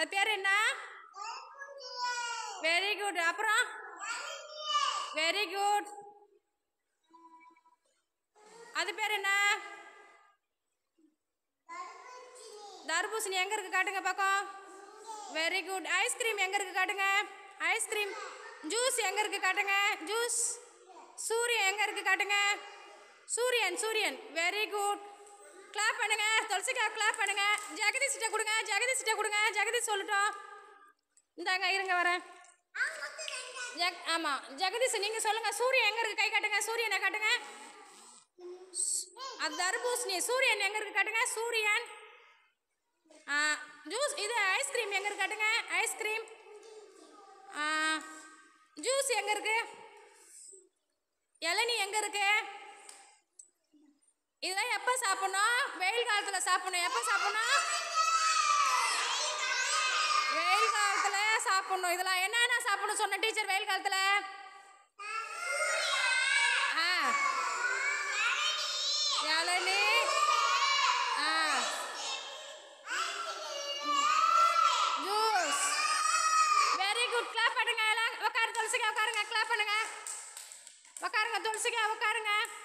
அது பேர் என்ன வெரி குட் அப்புறம் வெரி குட் அது பேர் என்ன தர்பூசணி எங்கே இருக்குது காட்டுங்க பக்கம் வெரி குட் ஐஸ்கிரீம் எங்கே இருக்குது காட்டுங்க ஐஸ்கிரீம் ஜூஸ் எங்கே இருக்குது காட்டுங்க ஜூஸ் சூரியன் எங்கே இருக்குது காட்டுங்க சூரியன் சூரியன் வெரி குட் கிளாப் பண்ணுங்க துளசிக்கா கிளாப் பண்ணுங்க கிட்ட கொடுங்க கிட்ட கொடுங்க ஜெகதீஷ் சொல்லட்டும் இந்தாங்க இருங்க வரேன் ஜெக் ஆமாம் ஜெகதீஷ் நீங்கள் சொல்லுங்கள் சூரியன் எங்கே இருக்குது கை காட்டுங்க சூரியனை காட்டுங்க அது தர்பூசணி சூரியன் எங்கே இருக்குது காட்டுங்க சூரியன் ஜூஸ் இது ஐஸ்கிரீம் எங்கே இருக்கு காட்டுங்க ஐஸ்கிரீம் ஜூஸ் எங்கே இருக்குது இளநி எங்கே இருக்குது இதெல்லாம் எப்போ சாப்பிடணும் வெயில் காலத்தில் சாப்பிடணும் எப்போ சாப்பிடணும் வெயில் காலத்தில் சாப்பிடணும் இதெல்லாம் என்னென்ன சாப்பிடணும் சொன்ன டீச்சர் வெயில் காலத்தில் ஆ வெரி குட் எல்லாம் உட்காரு உட்காருங்க உட்காருங்க துளசிக்கா உட்காருங்க